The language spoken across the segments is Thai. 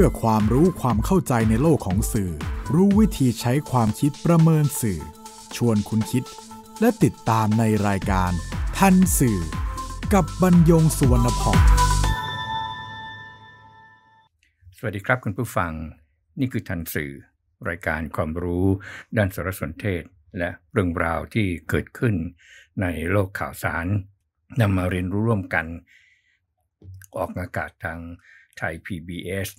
พื่อความรู้ความเข้าใจในโลกของสื่อ รู้วิธีใช้ความคิดประเมินสื่อ ชวนคุณคิดและติดตามในรายการ ทันสื่อกับบรรยงสุวรรณพองสวัสดีครับคุณผู้ฟัง นี่คือทันสื่อ รายการความรู้ด้านสารสนเทศ และเรื่องราวที่เกิดขึ้นในโลกข่าวสารนำมาเรียนรู้ร่วมกัน ออกอากาศทางไทย PBS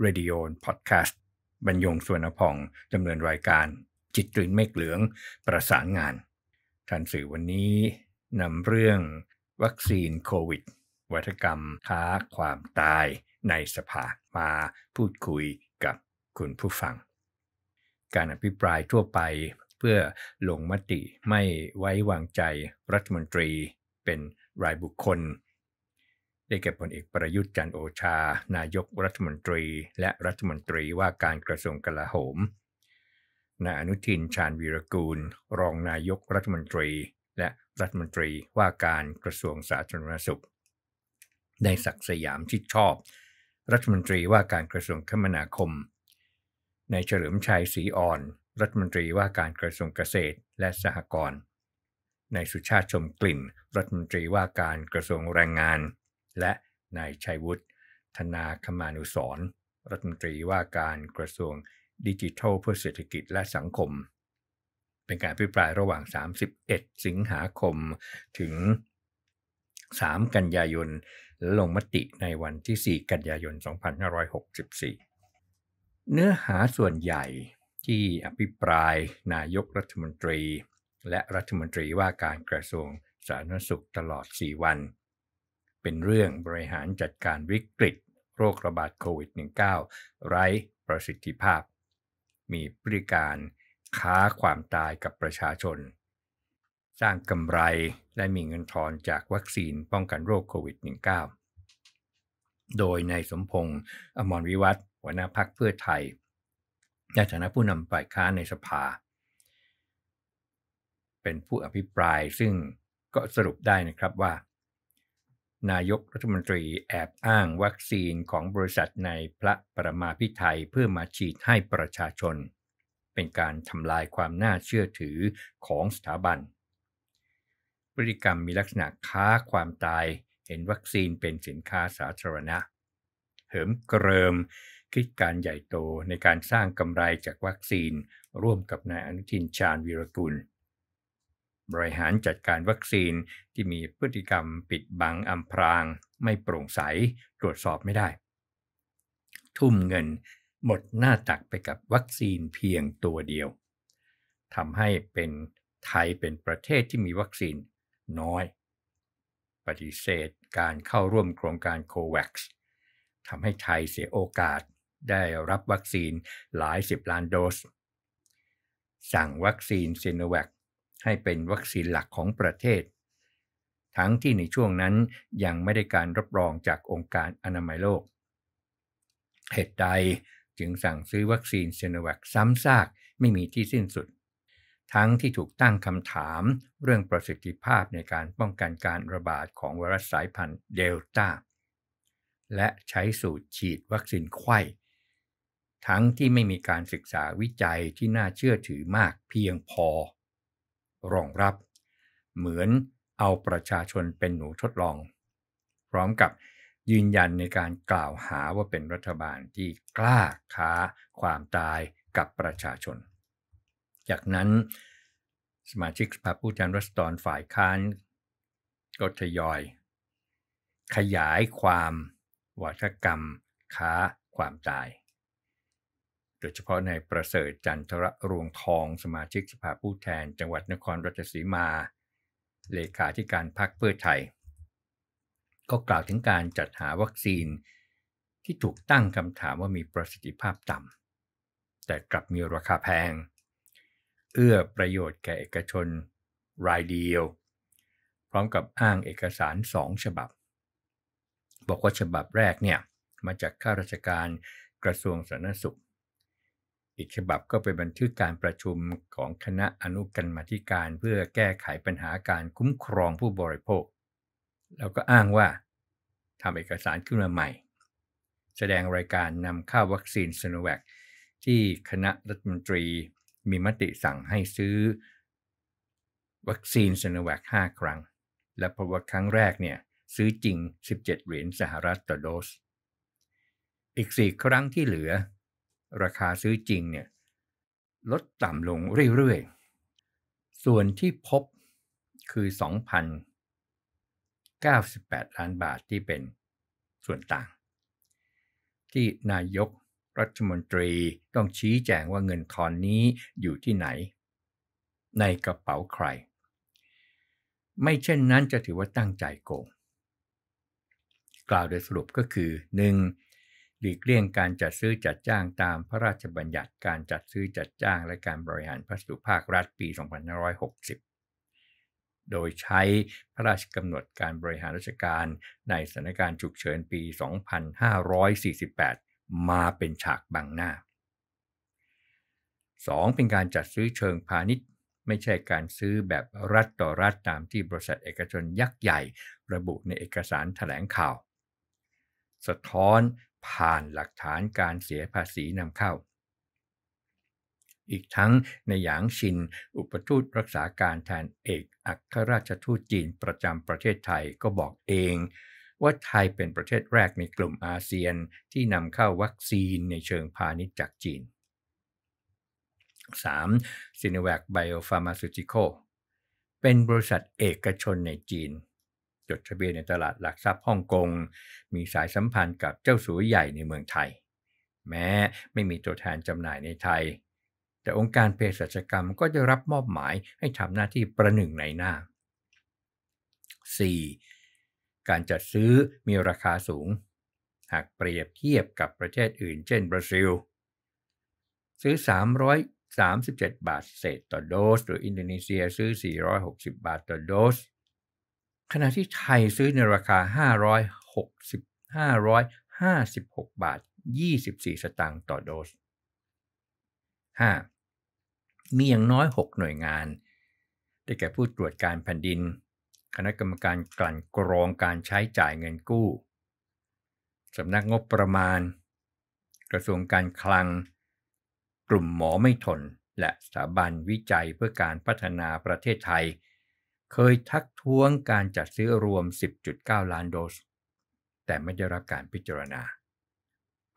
เรดิโอพอดแคสต์บรรยงสวนพองดำเนินรายการ จิตกล่นเมฆเหลืองประสานงานทันสื่อวันนี้นำเรื่องวัคซีนโควิด วัฒกรรมค้าความตายในสภามาพูดคุยกับคุณผู้ฟัง การอภิปรายทั่วไปเพื่อลงมติไม่ไว้วางใจรัฐมนตรีเป็นรายบุคคลได้แก่พลเอกประยุทธ์จันโอชา นายกรัฐมนตรี และรัฐมนตรีว่าการกระทรวงกลาโหม นายอนุทินชาญวีรกูล รองนายกรัฐมนตรีและรัฐมนตรีว่าการกระทรวงสาธารณสุขได้ศักสยามชิดชอบ รัฐมนตรีว่าการกระทรวงคมนาคมนายเฉลิมชัยศรีอ่อน รัฐมนตรีว่าการกระทรวงเกษตรและสหกรณ์นายสุชาติชมกลิ่น รัฐมนตรีว่าการกระทรวงแรงงานและนายชัยวุฒิ ธนาคมานุสรรัฐมนตรีว่าการกระทรวงดิจิทัลเพื่อเศรษฐกิจและสังคม เป็นการพิปรายระหว่าง 31 สิงหาคม ถึง 3 กันยายนและลงมติในวันที่ 4 กันยายน 2564 เนื้อหาส่วนใหญ่ที่อภิปรายนายกรัฐมนตรี และรัฐมนตรีว่าการกระทรวงสาธารณสุขตลอด 4 วันเป็นเรื่องบริหารจัดการวิกฤตโรคระบาดโควิด -19 ไร้ประสิทธิภาพ มีบริการค้าความตายกับประชาชน สร้างกำไรและมีเงินทอนจากวัคซีนป้องกันโรคโควิด -19 โดยในสมพงษ์อมรวิวัฒหัวหน้าพักเพื่อไทยในฐานะผู้นำฝ่ายค้านในสภา เป็นผู้อภิปรายซึ่งก็สรุปได้นะครับว่านายกรัฐมนตรีแอบอ้างวัคซีนของบริษัทในพระประมาพิไทยเพื่อมาฉีดให้ประชาชน เป็นการทำลายความน่าเชื่อถือของสถาบันพฤติกรรมมีลักษณะค้าความตายเห็นวัคซีนเป็นสินค้าสาธารณะ เหิมเกริมคิดการใหญ่โตในการสร้างกำไรจากวัคซีนร่วมกับนายอนุทินชาญวีรกุลบริหารจัดการวัคซีนที่มีพฤติกรรมปิดบังอำพรางไม่โปร่งใสตรวจสอบไม่ได้ ทุ่มเงินหมดหน้าตักไปกับวัคซีนเพียงตัวเดียวทำให้เป็นไทยเป็นประเทศที่มีวัคซีนน้อย ปฏิเสธการเข้าร่วมโครงการโควัค์ทำให้ไทยเสียโอกาสได้รับวัคซีนหลายสิบล้านโดส สั่งวัคซีนซีโนแวคให้เป็นวัคซีนหลักของประเทศ ทั้งที่ในช่วงนั้นยังไม่ได้การรับรองจากองค์การอนามัยโลก เหตุใดจึงสั่งซื้อวัคซีนเซโนแวคซ้ำซากไม่มีที่สิ้นสุด ทั้งที่ถูกตั้งคำถามเรื่องประสิทธิภาพในการป้องกันการระบาดของไวรัสสายพันธุ์เดลต้า และใช้สูตรฉีดวัคซีนไข้ทั้งที่ไม่มีการศึกษาวิจัยที่น่าเชื่อถือมากเพียงพอรองรับเหมือนเอาประชาชนเป็นหนูทดลอง พร้อมกับยืนยันในการกล่าวหาว่าเป็นรัฐบาลที่กล้าค้าความตายกับประชาชน จากนั้นสมาชิกสภาผู้แทนรัศดรฝ่ายค้านก็ทยอย ขยายความวัฒกรรมค้าความตายโดยเฉพาะในประเสริฐจันทระรวงทอง สมาชิกสภาผู้แทนจังหวัดนครราชสีมา เลขาธิการพรรคเพื่อไทย ก็กล่าวถึงการจัดหาวัคซีนที่ถูกตั้งคำถามว่ามีประสิทธิภาพต่ำแต่กลับมีราคาแพง เอื้อประโยชน์แก่เอกชนรายเดียว พร้อมกับอ้างเอกสารสองฉบับ บอกว่าฉบับแรกเนี่ยมาจากข้าราชการกระทรวงสาธารณสุขอีกฉบับก็เป็นบันทึกการประชุมของคณะอนุกรรมธิการเพื่อแก้ไขปัญหาการคุ้มครองผู้บริโภค แล้วก็อ้างว่าทำเอกสารขึ้นมาใหม่ แสดงรายการนำเข้าวัคซีนซโนแวคที่คณะรัฐมนตรีมีมติสั่งให้ซื้อ วัคซีนซโนแวค5ครั้ง และพบว่าครั้งแรกเนี่ยซื้อจริง 17 เหรียญสหรัฐต่อโดส อีก4ครั้งที่เหลือราคาซื้อจริงเนี่ย ลดต่ำลงเรื่อยๆ ส่วนที่พบคือ2,098 ล้านบาทที่เป็นส่วนต่าง ที่นายกรัฐมนตรีต้องชี้แจงว่าเงินทอนนี้อยู่ที่ไหน ในกระเป๋าใคร ไม่เช่นนั้นจะถือว่าตั้งใจโกง กล่าวโดยสรุปก็คือ 1. หลีกเลี่ยงการจัดซื้อจัดจ้างตามพระราชบัญญัติการจัดซื้อจัดจ้างและการบริหารพัสดุภาครัฐปี 2560 โดยใช้พระราชกำหนดการบริหารราชการในสถานการณ์ฉุกเฉินปี 2548 มาเป็นฉากบังหน้า 2. เป็นการจัดซื้อเชิงพาณิชย์ ไม่ใช่การซื้อแบบรัฐต่อรัฐตามที่บริษัทเอกชนยักษ์ใหญ่ ระบุในเอกสารถแถลงข่าว สะท้อนผ่านหลักฐานการเสียภาษีนำเข้า อีกทั้งในหยางชิน อุปทูตรักษาการแทนเอกอัครราชทูตจีนประจำประเทศไทยก็บอกเองว่าไทยเป็นประเทศแรกในกลุ่มอาเซียนที่นำเข้าวัคซีนในเชิงพาณิชย์จากจีน 3. s i n o v a c Biopharmaceutical เป็นบริษัทเอกชนในจีนจดทะเบียนในตลาดหลักทรัพย์ฮ่องกง มีสายสัมพันธ์กับเจ้าสัวใหญ่ในเมืองไทย แม้ไม่มีตัวแทนจำหน่ายในไทย แต่องค์การเพศสัจกรรมก็จะรับมอบหมายให้ทำหน้าที่ประหนึ่งในหน้า 4. การจัดซื้อมีราคาสูง หากเปรียบเทียบกับประเทศอื่นเช่นบราซิล ซื้อ 337 บาทเศษต่อโดส หรืออินโดนีเซียซื้อ 460 บาทต่อโดสขณะที่ไทยซื้อในราคา 560 556 บาท 24 สตางค์ต่อโดส 5. มีอย่างน้อย 6 หน่วยงาน ได้แก่ผู้ตรวจการแผ่นดิน คณะกรรมการกลั่นกรองการใช้จ่ายเงินกู้ สำนักงบประมาณ กระทรวงการคลัง กลุ่มหมอไม่ทน และสถาบันวิจัยเพื่อการพัฒนาประเทศไทยเคยทักท้วงการจัดซื้อรวม 10.9 ล้านโดส แต่ไม่ได้รับการพิจารณา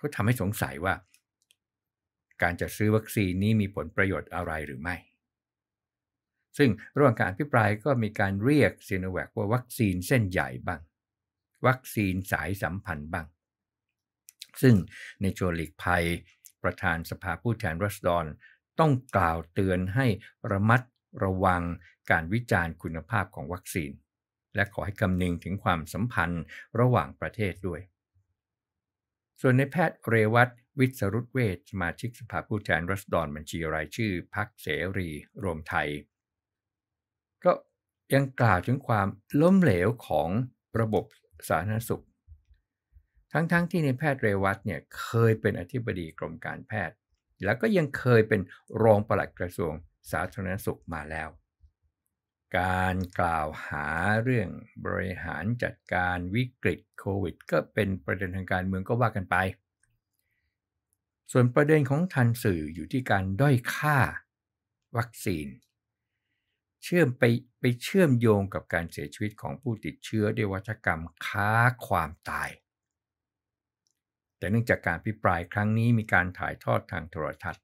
ก็ทำให้สงสัยว่าการจัดซื้อวัคซีนนี้มีผลประโยชน์อะไรหรือไม่ ซึ่งระหว่างการอภิปรายก็มีการเรียกซีโนแวคว่าวัคซีนเส้นใหญ่บ้าง วัคซีนสายสัมพันธ์บ้าง ซึ่งในชวนหลีกภัย ประธานสภาผู้แทนรัศดรต้องกล่าวเตือนให้ระมัดระวังการวิจารณ์คุณภาพของวัคซีน และขอให้คำนึงถึงความสัมพันธ์ระหว่างประเทศด้วย ส่วนในแพทย์เรวัตวิศรุตเวชสมาชิกสภาผู้แทน รัศดรบัญชีรายชื่อ พักเสรีรวมไทย ก็ยังกล่าวถึงความล้มเหลวของระบบสาธารณสุข ทั้งๆทที่ในแพทย์เรวัตเนี่ยเคยเป็นอธิบดีกรมการแพทย์ แล้วก็ยังเคยเป็นรองปลัดกระทรวงสาธารณสุขมาแล้ว การกล่าวหาเรื่องบริหารจัดการวิกฤตโควิดก็เป็นประเด็นทางการเมืองก็ว่ากันไป ส่วนประเด็นของทันสื่ออยู่ที่การด้อยค่า วัคซีน เชื่อมไปไปเชื่อมโยงกับการเสียชีวิตของผู้ติดเชื้อด้วยวัฒกรรมค้าความตาย แต่เนื่องจากการพิปรายครั้งนี้มีการถ่ายทอดทางโทรทัศน์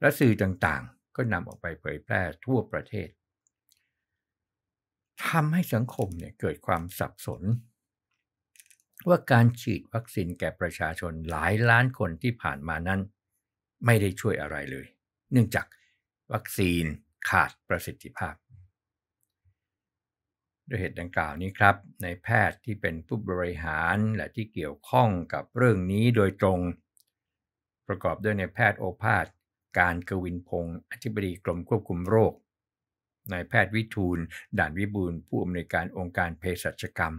และสื่อต่างๆก็นำออกไปเผยแพร่ทั่วประเทศทำให้สังคมเนี่ยเกิดความสับสน ว่าการฉีดวัคซีนแก่ประชาชนหลายล้านคนที่ผ่านมานั้น ไม่ได้ช่วยอะไรเลย เนื่องจากวัคซีนขาดประสิทธิภาพ ด้วยเหตุดังกล่าวนี้ครับในแพทย์ที่เป็นผู้บริหารและที่เกี่ยวข้องกับเรื่องนี้โดยตรง ประกอบด้วยในแพทย์โอภาสการกวินพงศ์อธิบดีกรมควบคุมโรคนายแพทย์วิทูล ด่านวิบูลผู้อำนวยการองค์การเภสัชกรรม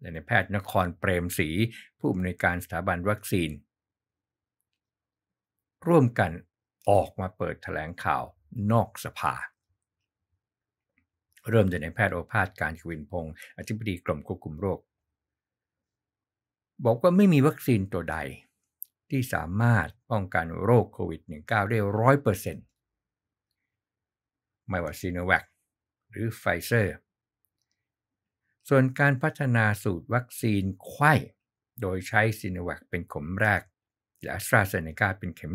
และนายแพทย์นครเปรมศรีผู้อำนวยการสถาบันวัคซีน ร่วมกันออกมาเปิดถแถลงข่าวนอกสภา เริ่มจากนายแพทย์โอภาสการกวินพงศ์อธิบดีกรมควบคุมโรค บอกว่าไม่มีวัคซีนตัวใดที่สามารถป้องกันโรคโควิด -19 ได้ร้อยเปอร์เซ็นต์ไม่ว่าซีโนแวคหรือไฟเซอร์ ส่วนการพัฒนาสูตรวัคซีนไข้โดยใช้ซีโนแวคเป็นเข็มแรกและแอสตราเซเนกาเป็นเข็ม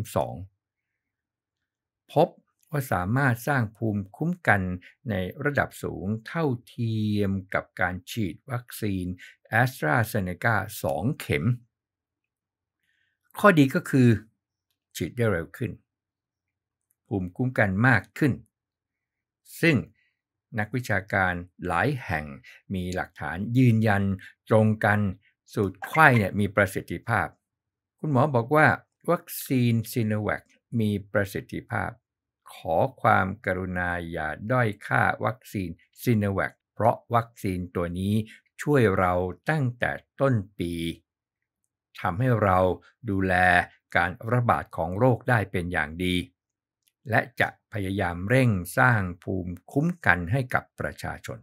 2 พบว่าสามารถสร้างภูมิคุ้มกันในระดับสูงเท่าเทียมกับการฉีดวัคซีนแอสตราเซเนกา2เข็มข้อดีก็คือฉีดได้เร็วขึ้น ภูมิคุ้มกันมากขึ้น ซึ่งนักวิชาการหลายแห่งมีหลักฐานยืนยันตรงกัน สูตรไข้เนี่ยมีประสิทธิภาพ คุณหมอบอกว่า วัคซีนซีโนแวคมีประสิทธิภาพ ขอความกรุณาอย่าด้อยค่าวัคซีนซีโนแวคเพราะวัคซีนตัวนี้ช่วยเราตั้งแต่ต้นปีทำให้เราดูแลการระบาดของโรคได้เป็นอย่างดี และจะพยายามเร่งสร้างภูมิคุ้มกันให้กับประชาชน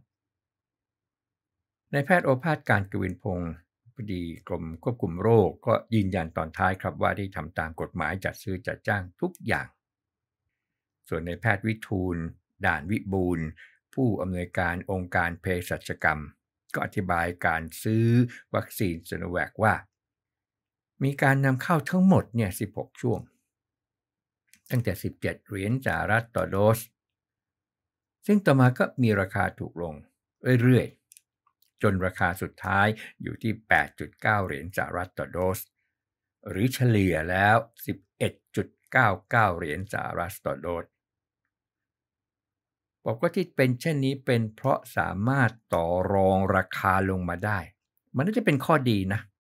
ในแพทย์โอภาสการกวินพงศ์พอดีกรมควบคุมโรคก็ยืนยันตอนท้ายครับว่าได้ทำตามกฎหมายจัดซื้อจัดจ้างทุกอย่าง ส่วนในแพทย์วิทูล ด่านวิบูลผู้อำนวยการองค์การเภสัชกรรม ก็อธิบายการซื้อวัคซีนซโนแวคว่ามีการนำเข้าทั้งหมดเนี่ย16 ช่วง ตั้งแต่ 17เหรียญสหรัฐต่อโดส ซึ่งต่อมาก็มีราคาถูกลงเรื่อยๆจนราคาสุดท้ายอยู่ที่ 8.9 เหรียญสหรัฐต่อโดส หรือเฉลี่ยแล้ว 11.99 เหรียญสหรัฐต่อโดสบอกว่าที่เป็นเช่นนี้เป็นเพราะสามารถต่อรองราคาลงมาได้ มันน่าจะเป็นข้อดีนะเ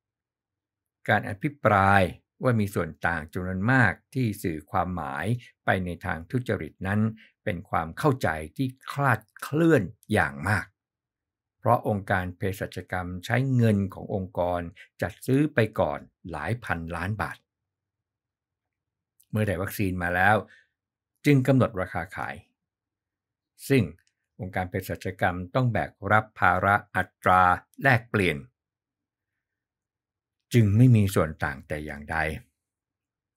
การอภิปรายว่ามีส่วนต่างจำนวนมากที่สื่อความหมายไปในทางทุจริตนั้นเป็นความเข้าใจที่คลาดเคลื่อนอย่างมาก เพราะองค์การเภสัชกรรมใช้เงินขององค์กรจัดซื้อไปก่อนหลายพันล้านบาทเมื่อได้วัคซีนมาแล้ว จึงกำหนดราคาขาย ซึ่งองค์การเภสัชกรรมต้องแบกรับภาระอัตราแลกเปลี่ยนจึงไม่มีส่วนต่างแต่อย่างใด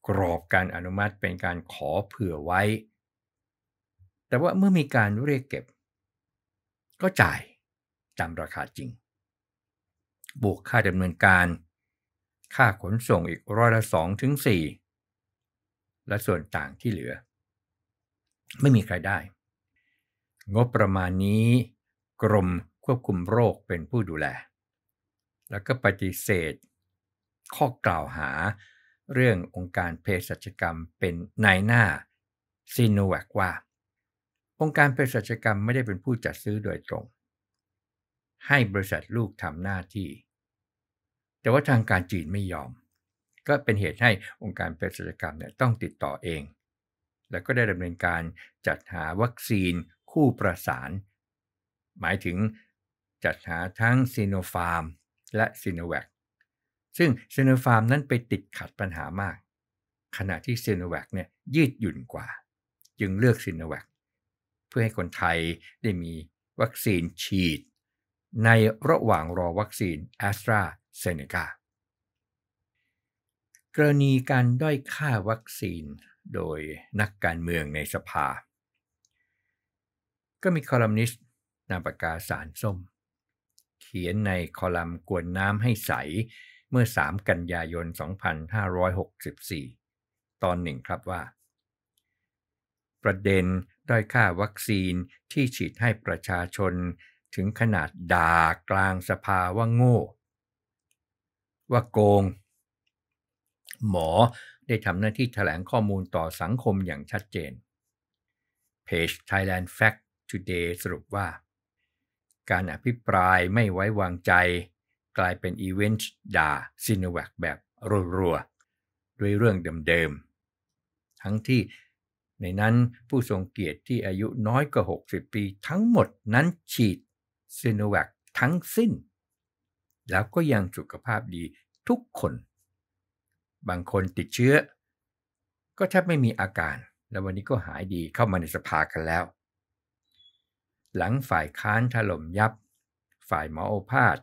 กรอบการอนุมัติเป็นการขอเผื่อไว้ แต่ว่าเมื่อมีการเรียกเก็บ ก็จ่ายตามราคาจริงบวกค่าดำเนินการ ค่าขนส่งอีกร้อยละสองถึงสี่ และส่วนต่างที่เหลือ ไม่มีใครได้ งบประมาณนี้ กรมควบคุมโรคเป็นผู้ดูแล แล้วก็ปฏิเสธข้อกล่าวหาเรื่ององค์การเภสัชกรรมเป็นนายหน้าซีโนแวคว่า องค์การเภสัชกรรมไม่ได้เป็นผู้จัดซื้อโดยตรง ให้บริษัทลูกทำหน้าที่ แต่ว่าทางการจีนไม่ยอม ก็เป็นเหตุให้องค์การเภสัชกรรมเนี่ยต้องติดต่อเอง แล้วก็ได้ดำเนินการจัดหาวัคซีนคู่ประสาน หมายถึงจัดหาทั้งซีโนฟาร์มและซีโนแวคซึ่งเซโนฟาร์มนั้นไปติดขัดปัญหามาก ขณะที่เซโนแวคเนี่ยยืดหยุ่นกว่า จึงเลือกเซโนแวคเพื่อให้คนไทยได้มีวัคซีนฉีด ในระหว่างรอวัคซีนแอสตราเซเนกากรณีการด้อยค่าวัคซีนโดยนักการเมืองในสภา ก็มีคอลัมนิสต์ นามปากกาสารส้ม เขียนในคอลัมน์กวนน้ำให้ใสเมื่อ 3 กันยายน 2564 ตอนหนึ่งครับว่า ประเด็น ด้อยค่าวัคซีนที่ฉีดให้ประชาชนถึงขนาดด่ากลางสภาว่าโง่ ว่าโกง หมอได้ทำหน้าที่แถลงข้อมูลต่อสังคมอย่างชัดเจนเพจ Thailand Fact Today สรุปว่า การอภิปรายไม่ไว้วางใจกลายเป็น อีเวนต์ด่าซีนแวคแบบ รัว ๆ ด้วยเรื่องเดิม ๆ ทั้งที่ ในนั้นผู้ทรงเกียรติที่อายุน้อยกว่า60 ปีทั้งหมดนั้นฉีดซีนแวคทั้งสิ้น แล้วก็ยังสุขภาพดีทุกคน บางคนติดเชื้อ ก็แทบไม่มีอาการ แล้ววันนี้ก็หายดีเข้ามาในสภากันแล้ว หลังฝ่ายค้านถล่มยับ ฝ่ายหมอโอภาส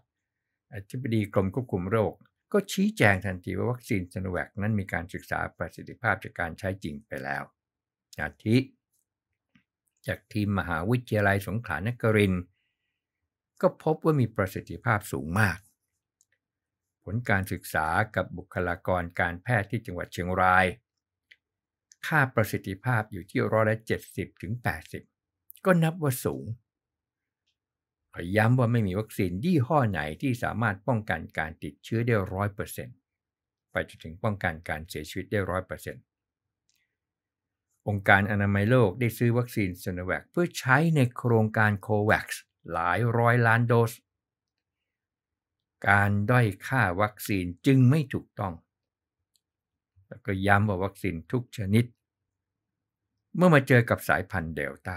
อธิบดีกรมควบคุมโรคก็ชี้แจงทันทีว่าวัคซีนซโนแวคนั้นมีการศึกษาประสิทธิภาพจากการใช้จริงไปแล้วอาทิจากทีมมหาวิทยาลัยสงขลานคริน ก็พบว่ามีประสิทธิภาพสูงมาก ผลการศึกษากับบุคลากรการแพทย์ที่จังหวัดเชียงราย ค่าประสิทธิภาพอยู่ที่ร้อยละ 70ถึง80 ก็นับว่าสูงขย้ำว่าไม่มีวัคซีนยี่ห้อไหนที่สามารถป้องกันการติดเชื้อได้ร้อยเปอร์เซ็นต์ไปจนถึงป้องกันการเสียชีวิตได้ร้อยเปอร์เซ็นต์องค์การอนามัยโลกได้ซื้อวัคซีนซโนแวคเพื่อใช้ในโครงการโควัค์หลายร้อยล้านโดส การด้อยค่าวัคซีนจึงไม่ถูกต้อง แล้วก็ย้ำว่าวัคซีนทุกชนิด เมื่อมาเจอกับสายพันธุ์เดลตา้า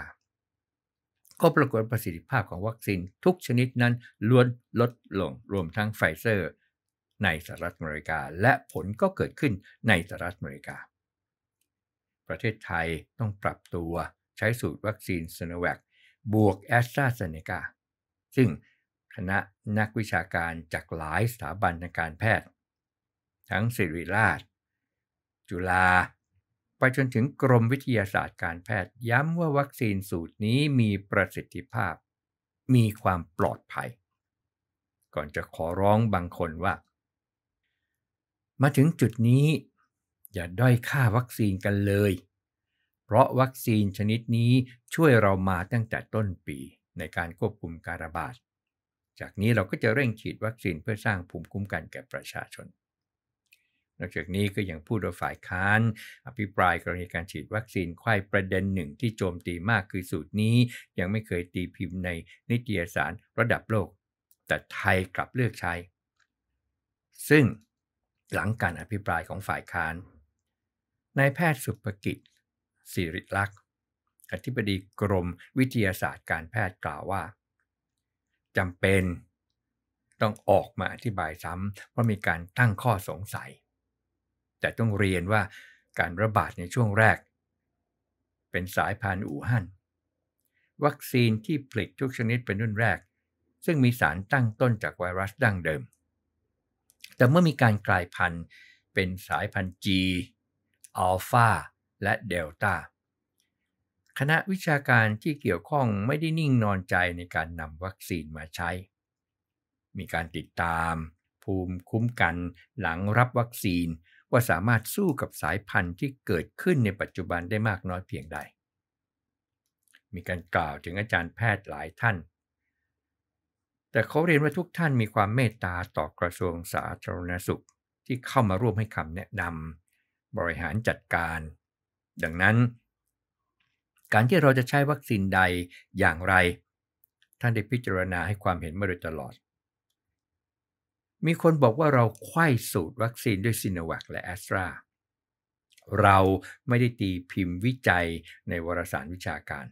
ก็ปรากฏประสิทธิภาพของวัคซีนทุกชนิดนั้นล้วนลดลงรวมทั้งไฟเซอร์ในสหรัฐอเมริกาและผลก็เกิดขึ้นในสหรัฐอเมริกา ประเทศไทยต้องปรับตัวใช้สูตรวัคซีนซโนแวคบวกแอสตราเซเนกาซึ่งคณะนักวิชาการจากหลายสถาบันทางการแพทย์ ทั้งศิริราช จุฬาไปจนถึงกรมวิทยาศาสตร์การแพทย์ย้ำว่าวัคซีนสูตรนี้มีประสิทธิภาพมีความปลอดภัย ก่อนจะขอร้องบางคนว่า มาถึงจุดนี้อย่าด้อยค่าวัคซีนกันเลย เพราะวัคซีนชนิดนี้ช่วยเรามาตั้งแต่ต้นปีในการควบคุมการระบาดจากนี้เราก็จะเร่งฉีดวัคซีนเพื่อสร้างภูมิคุ้มกันแก่ประชาชนนอกจากนี้ก็ยังพูดว่าฝ่ายค้าน อภิปรายกรณีการฉีดวัคซีนควายประเด็นหนึ่งที่โจมตีมากคือสูตรนี้ ยังไม่เคยตีพิมพ์ในนิตยสารระดับโลก แต่ไทยกลับเลือกใช้ ซึ่งหลังการอภิปรายของฝ่ายค้านนายแพทย์สุภกิจสิริลักษ์อธิบดีกรมวิทยาศาสตร์การแพทย์กล่าวว่าจำเป็นต้องออกมาอธิบายซ้ำเพราะมีการตั้งข้อสงสัยแต่ต้องเรียนว่าการระบาดในช่วงแรกเป็นสายพันธุ์อู่ฮั่นวัคซีนที่ผลิตทุกชนิดเป็นรุ่นแรก ซึ่งมีสารตั้งต้นจากไวรัสดั้งเดิม แต่เมื่อมีการกลายพันธุ์เป็นสายพันธุ์ G อัลฟาและเดลต้าคณะวิชาการที่เกี่ยวข้องไม่ได้นิ่งนอนใจในการนำวัคซีนมาใช้ มีการติดตาม ภูมิคุ้มกันหลังรับวัคซีนว่าสามารถสู้กับสายพันธุ์ที่เกิดขึ้นในปัจจุบันได้มากน้อยเพียงใด มีการกล่าวถึงอาจารย์แพทย์หลายท่าน แต่เขาเรียนว่าทุกท่านมีความเมตตาต่อกระทรวงสาธารณสุขที่เข้ามาร่วมให้คำแนะนำบริหารจัดการ ดังนั้น การที่เราจะใช้วัคซีนใดอย่างไร ท่านได้พิจารณาให้ความเห็นมาโดยตลอดมีคนบอกว่าเราไข้สูตรวัคซีนด้วยซิโนแวคและแอสตราเราไม่ได้ตีพิมพ์วิจัยในวารสารวิชาการ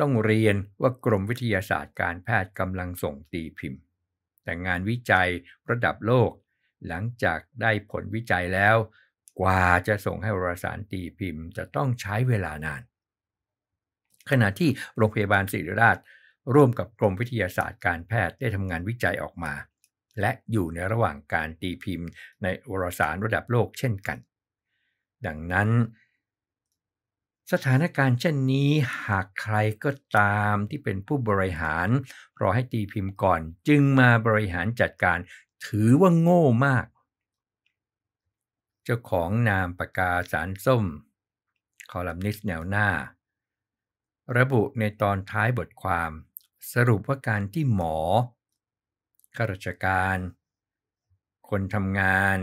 ต้องเรียนว่ากรมวิทยาศาสตร์การแพทย์กำลังส่งตีพิมพ์ แต่งานวิจัยระดับโลก หลังจากได้ผลวิจัยแล้ว กว่าจะส่งให้วารสารตีพิมพ์จะต้องใช้เวลานาน ขณะที่โรงพยาบาลศิริราชร่วมกับกรมวิทยาศาสตร์การแพทย์ ได้ทำงานวิจัยออกมา และอยู่ในระหว่างการตีพิมพ์ในวารสารระดับโลกเช่นกัน ดังนั้น สถานการณ์เช่นนี้หากใครก็ตามที่เป็นผู้บริหาร รอให้ตีพิมพ์ก่อนจึงมาบริหารจัดการถือว่าโง่มาก เจ้าของนามปากกาสารส้ม คอลัมนิสแนวหน้า ระบุในตอนท้ายบทความสรุปว่าการที่หมอข้าราชการ คนทำงาน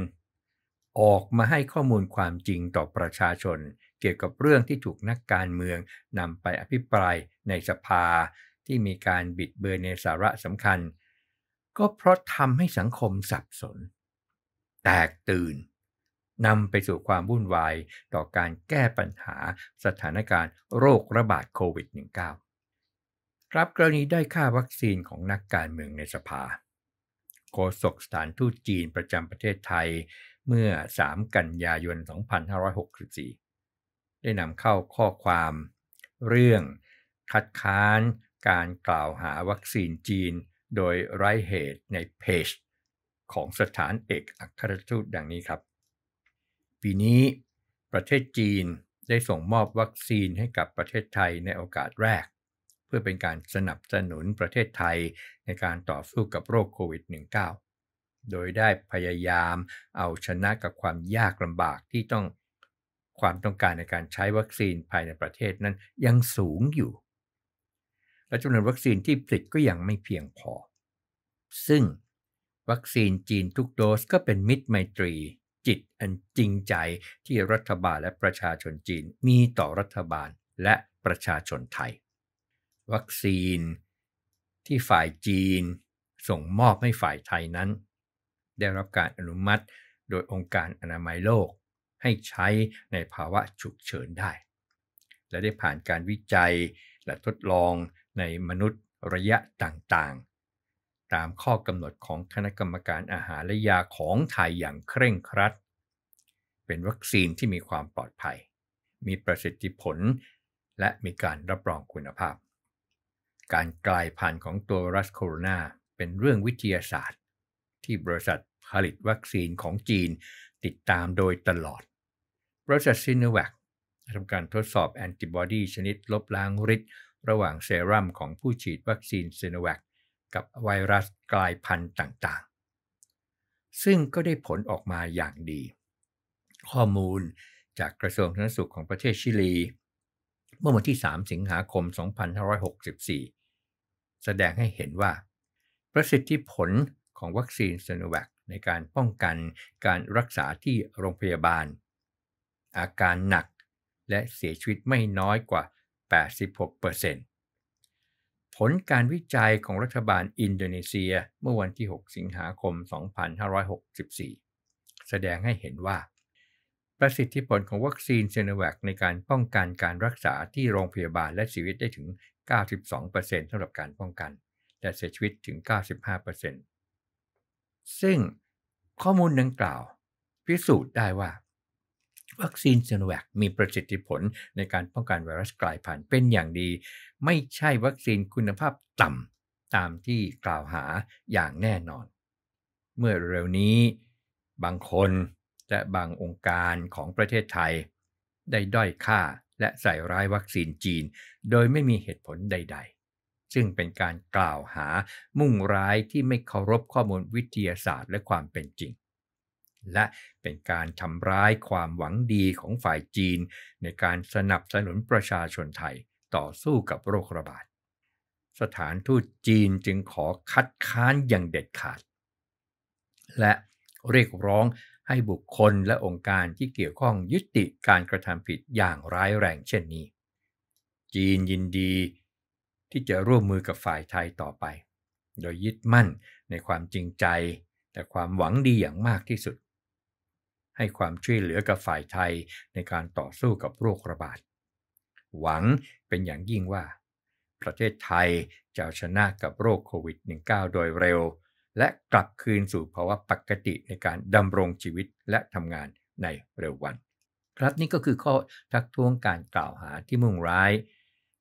ออกมาให้ข้อมูลความจริงต่อประชาชน เกี่ยวกับเรื่องที่ถูกนักการเมืองนำไปอภิปรายในสภาที่มีการบิดเบือนในสาระสำคัญ ก็เพราะทำให้สังคมสับสน แตกตื่นนำไปสู่ความวุ่นวายต่อการแก้ปัญหาสถานการณ์โรคระบาดโควิด -19 รับกรณีได้ค่าวัคซีนของนักการเมืองในสภา โฆษกสถานทูตจีนประจำประเทศไทยเมื่อ 3 กันยายน2564 ได้นำเข้าข้อความเรื่องคัดค้านการกล่าวหาวัคซีนจีนโดยไร้เหตุในเพจของสถานเอกอัครทูตดังนี้ครับ ปีนี้ ประเทศจีนได้ส่งมอบวัคซีนให้กับประเทศไทยในโอกาสแรกเพื่อเป็นการสนับสนุนประเทศไทยในการต่อสู้กับโรคโควิด -19 โดยได้พยายามเอาชนะกับความยากลำบากที่ต้องความต้องการในการใช้วัคซีนภายในประเทศนั้นยังสูงอยู่ และจำนวนวัคซีนที่ผลิตก็ยังไม่เพียงพอ ซึ่งวัคซีนจีนทุกโดสก็เป็นมิตรไมตรี จิตอันจริงใจที่รัฐบาลและประชาชนจีนมีต่อรัฐบาลและประชาชนไทยวัคซีน ที่ฝ่ายจีนส่งมอบให้ฝ่ายไทยนั้น ได้รับการอนุมัติโดยองค์การอนามัยโลก ให้ใช้ในภาวะฉุกเฉินได้ และได้ผ่านการวิจัยและทดลองในมนุษย์ระยะต่างๆ ตามข้อกำหนดของคณะกรรมการอาหารและยาของไทยอย่างเคร่งครัด เป็นวัคซีนที่มีความปลอดภัย มีประสิทธิผลและมีการรับรองคุณภาพการกลายพันธุ์ของตัวรัสโคโรนาเป็นเรื่องวิทยาศาสตร์ ที่บริษัทผลิตวัคซีนของจีนติดตามโดยตลอด บริษัทซินแวคทำการทดสอบแอนติบอดีชนิดลบล้างฤทธิ์ระหว่างเซรั่มของผู้ฉีดวัคซีนซินแวคกับไวรัสกลายพันธุ์ต่างๆ ซึ่งก็ได้ผลออกมาอย่างดี ข้อมูลจากกระทรวงสาธารณสุขของประเทศชิลีเมื่อวันที่ 3 สิงหาคม 2564แสดงให้เห็นว่า ประสิทธิผลของวัคซีนซโนแวคในการป้องกันการรักษาที่โรงพยาบาล อาการหนักและเสียชีวิตไม่น้อยกว่า 86%ผลการวิจัยของรัฐบาลอินโดนีเซียเมื่อวันที่ 6 สิงหาคม 2564 แสดงให้เห็นว่าประสิทธิผลของวัคซีนเซโนแวคในการป้องกันการรักษาที่โรงพยาบาลและชีวิตได้ถึง 92%สำหรับการป้องกันแต่เสียชีวิตถึง 95%ซึ่งข้อมูลดังกล่าว พิสูจน์ได้ว่า วัคซีนเซโนแวค มีประสิทธิผลในการป้องกันไวรัสกลายพันธุ์เป็นอย่างดี ไม่ใช่วัคซีนคุณภาพต่ำตามที่กล่าวหาอย่างแน่นอน เมื่อเร็วนี้ บางคนและบางองค์การของประเทศไทยได้ด้อยค่าและใส่ร้ายวัคซีนจีนโดยไม่มีเหตุผลใดๆ ซึ่งเป็นการกล่าวหามุ่งร้ายที่ไม่เคารพข้อมูลวิทยาศาสตร์และความเป็นจริง และเป็นการทำร้ายความหวังดีของฝ่ายจีนในการสนับสนุนประชาชนไทยต่อสู้กับโรคระบาดสถานทูตจีนจึงขอคัดค้านอย่างเด็ดขาด และเรียกร้องให้บุคคลและองค์การที่เกี่ยวข้องยุติการกระทำผิดอย่างร้ายแรงเช่นนี้ จีนยินดีที่จะร่วมมือกับฝ่ายไทยต่อไปโดยยึดมั่นในความจริงใจแต่ความหวังดีอย่างมากที่สุด ให้ความช่วยเหลือกับฝ่ายไทยในการต่อสู้กับโรคระบาดหวังเป็นอย่างยิ่งว่าประเทศไทยจะชนะกับโรคโควิด -19 โดยเร็วและกลับคืนสู่ภาวะปกติในการดำรงชีวิตและทำงานในเร็ววัน ครับนี่ก็คือข้อทักท้วงการกล่าวหาที่มุ่งร้าย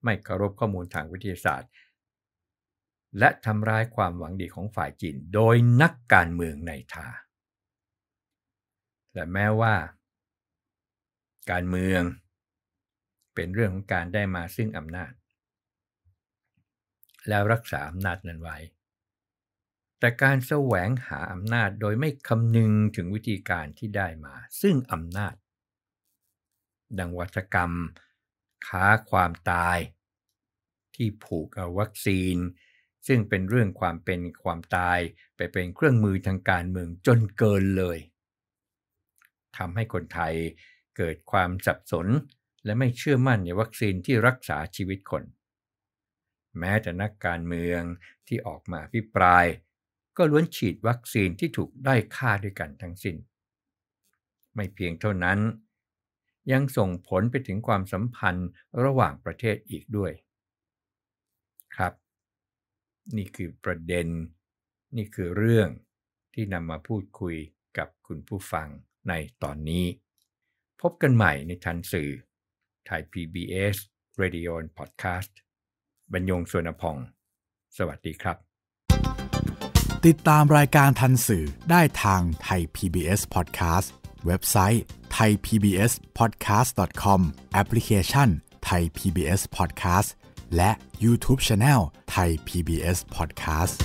ไม่เคารพข้อมูลทางวิทยาศาสตร์ และทำร้ายความหวังดีของฝ่ายจีนโดยนักการเมืองในทา และแม้ว่า การเมือง เป็นเรื่องของการได้มาซึ่งอำนาจ แล้วรักษาอำนาจนั้นไว้แต่การแสวงหาอำนาจโดยไม่คำนึงถึงวิธีการที่ได้มา ซึ่งอำนาจ ดังวัฒกรรมค้าความตาย ที่ผูกเอาวัคซีน ซึ่งเป็นเรื่องความเป็นความตายไปเป็นเครื่องมือทางการเมืองจนเกินเลยทำให้คนไทยเกิดความสับสนและไม่เชื่อมั่นในวัคซีนที่รักษาชีวิตคน แม้แต่นักการเมืองที่ออกมาพิปรายก็ล้วนฉีดวัคซีนที่ถูกได้ค่าด้วยกันทั้งสิน้นไม่เพียงเท่านั้น ยังส่งผลไปถึงความสัมพันธ์ระหว่างประเทศอีกด้วย ครับ นี่คือประเด็นนี่คือเรื่องที่นำมาพูดคุยกับคุณผู้ฟังในตอนนี้ พบกันใหม่ในทันสื่อไทย PBS Radio a n พ Podcast บรรยงสวนพอง สวัสดีครับติดตามรายการทันสื่อได้ทางไทย PBS Podcast เว็บไซต์ thaipbspodcast.com แอปพลิเคชัน Thai PBS Podcast และ YouTube Channel Thai PBS Podcast